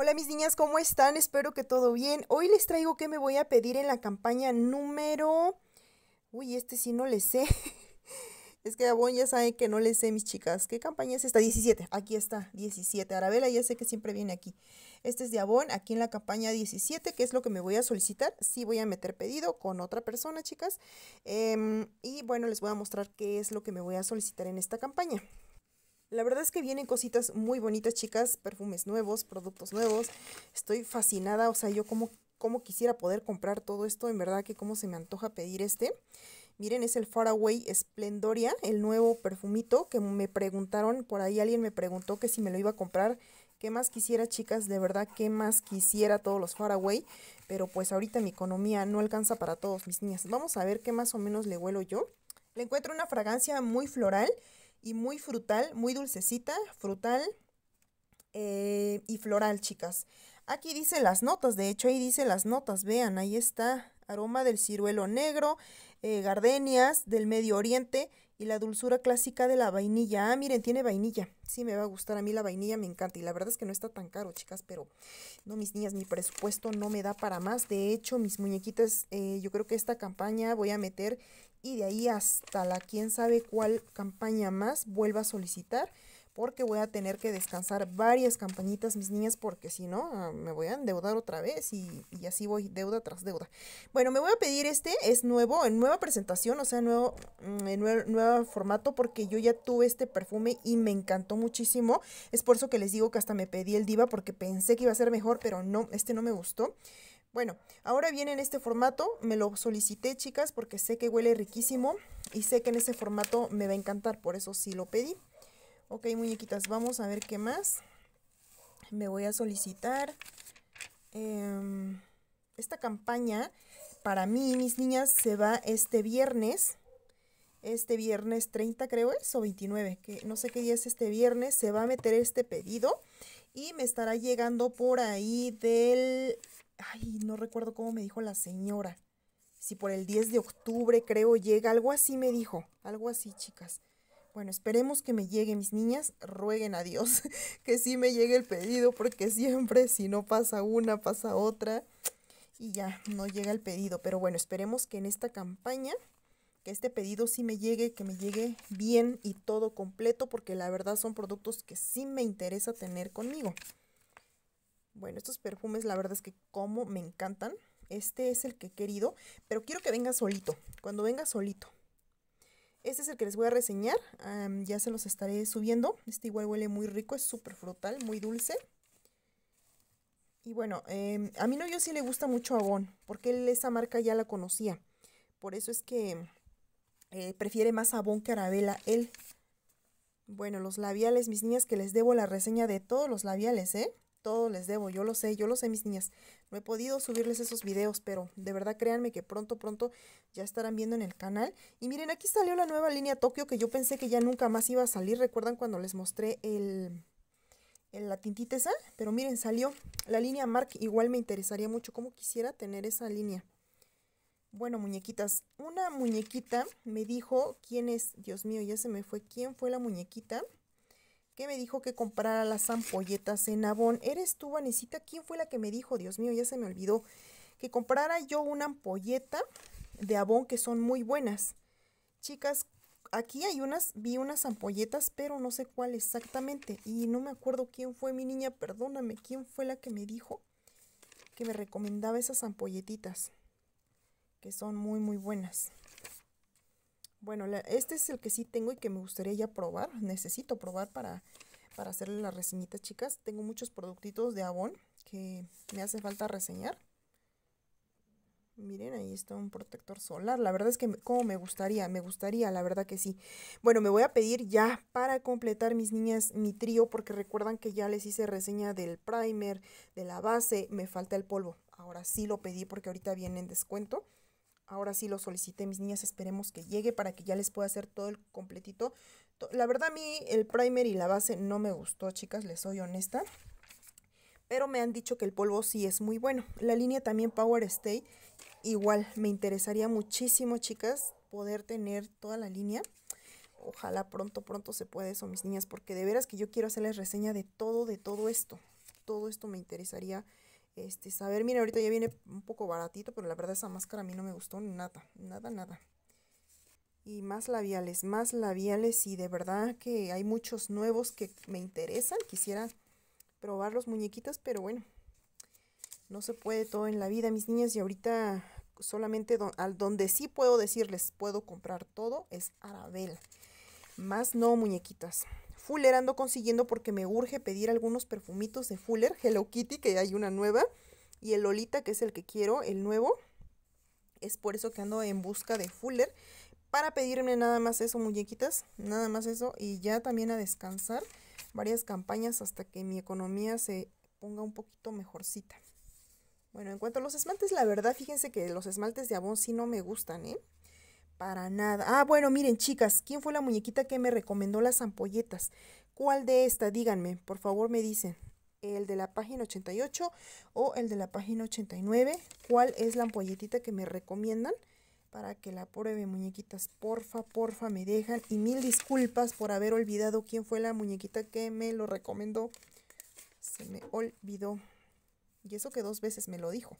Hola mis niñas, ¿cómo están? Espero que todo bien. Hoy les traigo qué me voy a pedir en la campaña número... Uy, este sí no le sé. es que Abón ya sabe que no le sé, mis chicas. ¿Qué campaña es esta? 17. Aquí está, 17. Arabela ya sé que siempre viene aquí. Este es de Abón, aquí en la campaña 17, que es lo que me voy a solicitar. Sí voy a meter pedido con otra persona, chicas. Em, y bueno, les voy a mostrar qué es lo que me voy a solicitar en esta campaña. La verdad es que vienen cositas muy bonitas, chicas, perfumes nuevos, productos nuevos. Estoy fascinada, o sea, yo como, quisiera poder comprar todo esto, en verdad que como se me antoja pedir este. Miren, es el Faraway Splendoria, el nuevo perfumito que me preguntaron, por ahí alguien me preguntó que si me lo iba a comprar. ¿Qué más quisiera, chicas? De verdad, ¿qué más quisiera todos los Faraway? Pero pues ahorita mi economía no alcanza para todos, mis niñas. Vamos a ver qué más o menos le huelo yo. Le encuentro una fragancia muy floral muy frutal, muy dulcecita, frutal eh, y floral, chicas. Aquí dice las notas, de hecho ahí dice las notas, vean, ahí está, aroma del ciruelo negro, eh, gardenias del Medio Oriente y la dulzura clásica de la vainilla. Ah, miren, tiene vainilla, sí me va a gustar, a mí la vainilla me encanta y la verdad es que no está tan caro, chicas, pero no, mis niñas, mi presupuesto no me da para más. De hecho, mis muñequitas, eh, yo creo que esta campaña voy a meter y de ahí hasta la quién sabe cuál campaña más vuelva a solicitar porque voy a tener que descansar varias campañitas, mis niñas, porque si no, ah, me voy a endeudar otra vez y, así voy deuda tras deuda. Bueno, me voy a pedir este, es nuevo, en nueva presentación, o sea, nuevo, mm, nuevo, nuevo, formato, porque yo ya tuve este perfume y me encantó muchísimo. Es por eso que les digo que hasta me pedí el diva, porque pensé que iba a ser mejor, pero no, este no me gustó. Bueno, ahora viene en este formato, me lo solicité chicas porque sé que huele riquísimo y sé que en ese formato me va a encantar, por eso sí lo pedí. Ok, muñequitas, vamos a ver qué más. Me voy a solicitar em, esta campaña. Para mí, y mis niñas, se va este viernes. Este viernes 30 creo es, o 29, que no sé qué día es este viernes. Se va a meter este pedido y me estará llegando por ahí del ay, no recuerdo cómo me dijo la señora. Si por el 10 de octubre creo llega, algo así me dijo, algo así, chicas. Bueno, esperemos que me llegue, mis niñas, rueguen a Dios que sí me llegue el pedido, porque siempre si no pasa una, pasa otra y ya no llega el pedido. Pero bueno, esperemos que en esta campaña, que este pedido sí me llegue, que me llegue bien y todo completo, porque la verdad son productos que sí me interesa tener conmigo. Bueno, estos perfumes la verdad es que como me encantan. Este es el que he querido, pero quiero que venga solito, cuando venga solito. Este es el que les voy a reseñar, ya se los estaré subiendo. Este igual huele muy rico, es súper frutal, muy dulce. Y bueno, em, a mí no yo sí le gusta mucho Avon, porque esa marca ya la conocía. Por eso es que eh, prefiere más abón que Arabella él. Bueno, los labiales, mis niñas, que les debo la reseña de todos los labiales, ¿eh? Todo les debo, yo lo sé, yo lo sé, mis niñas. No he podido subirles esos videos, pero de verdad créanme que pronto, pronto ya estarán viendo en el canal. Y miren, aquí salió la nueva línea Tokio que yo pensé que ya nunca más iba a salir. ¿Recuerdan cuando les mostré el, la tintita esa? Pero miren, salió la línea Mark. Igual me interesaría mucho cómo quisiera tener esa línea. Bueno, muñequitas, una muñequita me dijo quién es, Dios mío, ya se me fue, quién fue la muñequita que me dijo que comprara las ampolletas en Avon. ¿Eres tú, Vanesita? ¿Quién fue la que me dijo? Dios mío, ya se me olvidó. Que comprara yo una ampolleta de Avon que son muy buenas. Chicas, aquí hay unas, vi unas ampolletas, pero no sé cuál exactamente. Y no me acuerdo quién fue mi niña, perdóname, quién fue la que me dijo que me recomendaba esas ampolletitas. Que son muy, muy buenas. Bueno, este es el que sí tengo y que me gustaría ya probar. Necesito probar para, para hacerle las reseñitas, chicas. Tengo muchos productitos de Avon que me hace falta reseñar. Miren, ahí está un protector solar. La verdad es que como me gustaría, me gustaría, la verdad que sí. Bueno, me voy a pedir ya para completar mis niñas mi trío porque recuerdan que ya les hice reseña del primer, de la base, me falta el polvo. Ahora sí lo pedí porque ahorita viene en descuento ahora sí lo solicité, mis niñas, esperemos que llegue para que ya les pueda hacer todo el completito. La verdad a mí el primer y la base no me gustó, chicas, les soy honesta. Pero me han dicho que el polvo sí es muy bueno. La línea también Power Stay, igual me interesaría muchísimo, chicas, poder tener toda la línea. Ojalá pronto, pronto se pueda eso, mis niñas, porque de veras que yo quiero hacerles reseña de todo, de todo esto. Todo esto me interesaría este, saber, mira, ahorita ya viene un poco baratito, pero la verdad esa máscara a mí no me gustó nada, nada, nada. Y más labiales, más labiales y de verdad que hay muchos nuevos que me interesan. Quisiera probar los muñequitas, pero bueno, no se puede todo en la vida, mis niñas. Y ahorita solamente al donde sí puedo decirles puedo comprar todo es Arabella. Más no muñequitas. Fuller ando consiguiendo porque me urge pedir algunos perfumitos de Fuller. Hello Kitty, que hay una nueva. Y el Lolita, que es el que quiero, el nuevo. Es por eso que ando en busca de Fuller. Para pedirme nada más eso, muñequitas. Nada más eso. Y ya también a descansar varias campañas hasta que mi economía se ponga un poquito mejorcita. Bueno, en cuanto a los esmaltes, la verdad, fíjense que los esmaltes de abón sí no me gustan, ¿eh? Para nada. Ah, bueno, miren, chicas, ¿quién fue la muñequita que me recomendó las ampolletas? ¿Cuál de esta? Díganme, por favor, me dicen. ¿El de la página 88 o el de la página 89? ¿Cuál es la ampolletita que me recomiendan? Para que la pruebe, muñequitas. Porfa, porfa, me dejan. Y mil disculpas por haber olvidado quién fue la muñequita que me lo recomendó. Se me olvidó. Y eso que dos veces me lo dijo.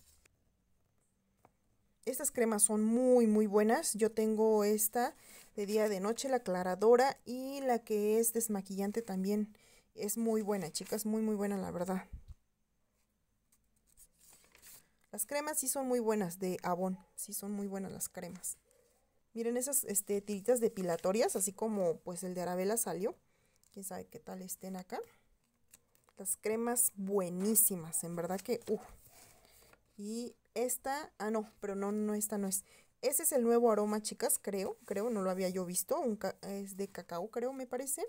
Estas cremas son muy, muy buenas. Yo tengo esta de día de noche, la aclaradora y la que es desmaquillante también. Es muy buena, chicas, muy, muy buena, la verdad. Las cremas sí son muy buenas de Avon, sí son muy buenas las cremas. Miren esas este, tiritas depilatorias, así como pues el de Arabella salió. Quién sabe qué tal estén acá. Las cremas buenísimas, en verdad que, Y esta, ah, no, pero no, no, esta no es. Ese es el nuevo aroma, chicas, creo, creo, no lo había yo visto. es de cacao, creo, me parece.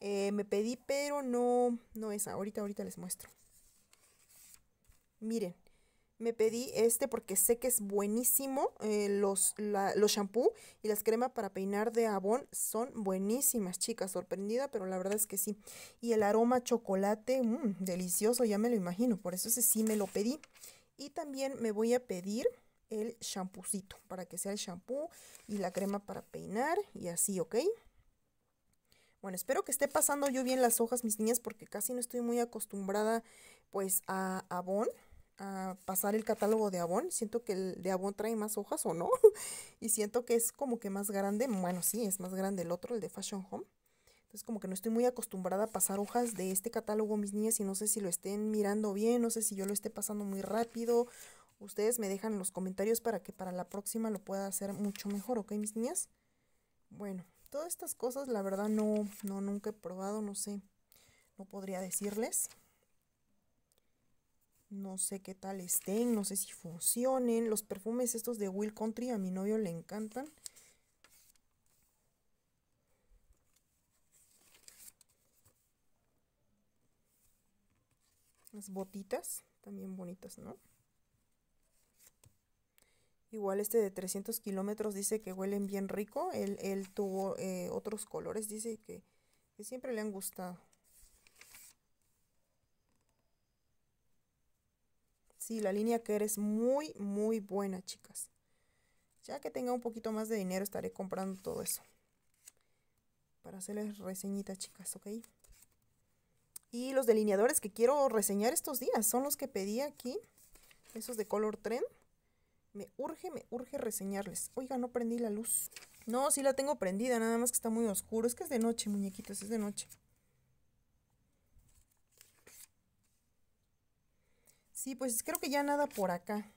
Eh, me pedí, pero no, no es, Ahorita, ahorita les muestro. Miren, me pedí este porque sé que es buenísimo. Eh, los, la, los shampoo y las crema para peinar de Avon son buenísimas, chicas. Sorprendida, pero la verdad es que sí. Y el aroma chocolate, mm, delicioso, ya me lo imagino. Por eso ese sí me lo pedí. Y también me voy a pedir el champucito para que sea el shampoo y la crema para peinar y así, ¿ok? Bueno, espero que esté pasando yo bien las hojas, mis niñas, porque casi no estoy muy acostumbrada pues a Avon, a pasar el catálogo de Avon. Siento que el de Avon trae más hojas o no, y siento que es como que más grande. Bueno, sí, es más grande el otro, el de Fashion Home. Entonces como que no estoy muy acostumbrada a pasar hojas de este catálogo, mis niñas, y no sé si lo estén mirando bien, no sé si yo lo esté pasando muy rápido. Ustedes me dejan en los comentarios para que para la próxima lo pueda hacer mucho mejor, ¿ok, mis niñas? Bueno, todas estas cosas la verdad no, no, nunca he probado, no sé, no podría decirles. No sé qué tal estén, no sé si funcionen. Los perfumes estos de Will Country a mi novio le encantan. botitas, también bonitas, ¿no? Igual este de 300 kilómetros dice que huelen bien rico. Él, tuvo eh, otros colores, dice que, siempre le han gustado. Sí, la línea que eres muy, muy buena, chicas. Ya que tenga un poquito más de dinero, estaré comprando todo eso. Para hacerles reseñitas, chicas, ¿ok? Y los delineadores que quiero reseñar estos días son los que pedí aquí, esos de Color Tren. Me urge, me urge reseñarles. Oiga, no prendí la luz. No, sí la tengo prendida, nada más que está muy oscuro. Es que es de noche, muñequitos, es de noche. Sí, pues creo que ya nada por acá.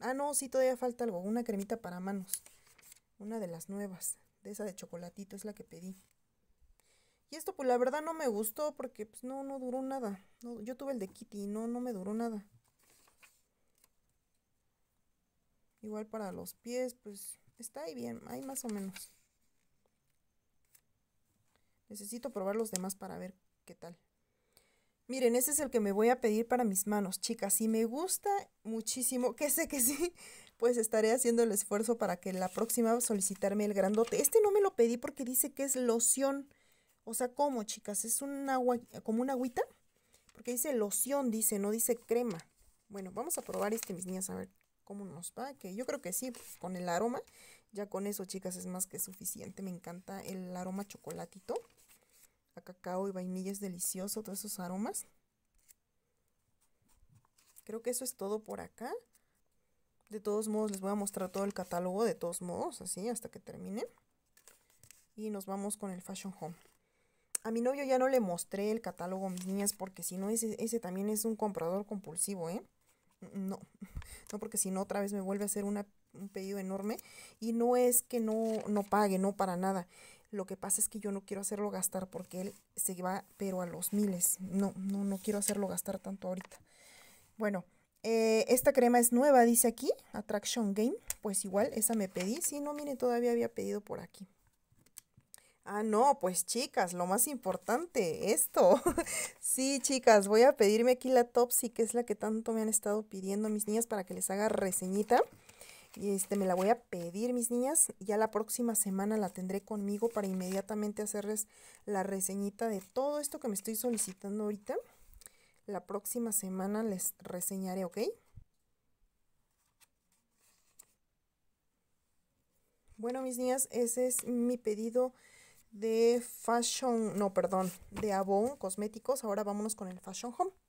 Ah, no, sí, todavía falta algo. Una cremita para manos. Una de las nuevas. De esa de chocolatito es la que pedí. Y esto pues la verdad no me gustó porque pues no, no duró nada. yo tuve el de Kitty y no, no me duró nada. Igual para los pies, pues está ahí bien, ahí más o menos. Necesito probar los demás para ver qué tal. Miren, ese es el que me voy a pedir para mis manos, chicas. Si me gusta muchísimo, que sé que sí, pues estaré haciendo el esfuerzo para que la próxima solicitarme el grandote. Este no me lo pedí porque dice que es loción o sea, ¿cómo, chicas? ¿Es un agua, como una agüita? Porque dice loción, dice, no dice crema. Bueno, vamos a probar este, mis niñas, a ver cómo nos va. Que yo creo que sí, con el aroma. Ya con eso, chicas, es más que suficiente. Me encanta el aroma chocolatito. A cacao y vainilla es delicioso, todos esos aromas. Creo que eso es todo por acá. De todos modos, les voy a mostrar todo el catálogo, de todos modos, así, hasta que termine. Y nos vamos con el Fashion Home a mi novio ya no le mostré el catálogo, mis niñas, porque si no, ese, ese también es un comprador compulsivo, ¿eh? No, no, porque si no, otra vez me vuelve a hacer un pedido enorme. Y no es que no, pague, no para nada. Lo que pasa es que yo no quiero hacerlo gastar porque él se va, pero a los miles. No, no, no quiero hacerlo gastar tanto ahorita. Bueno, eh, esta crema es nueva, dice aquí, Attraction Game. Pues igual, esa me pedí. Si no, mire, todavía había pedido por aquí. Ah, no, pues chicas, lo más importante, esto. sí, chicas, voy a pedirme aquí la Topsy, que es la que tanto me han estado pidiendo mis niñas para que les haga reseñita. Y este, me la voy a pedir, mis niñas. Ya la próxima semana la tendré conmigo para inmediatamente hacerles la reseñita de todo esto que me estoy solicitando ahorita. La próxima semana les reseñaré, ¿ok? Bueno, mis niñas, ese es mi pedido de Fashion, no, perdón, de Avon Cosméticos. Ahora vámonos con el Fashion Home.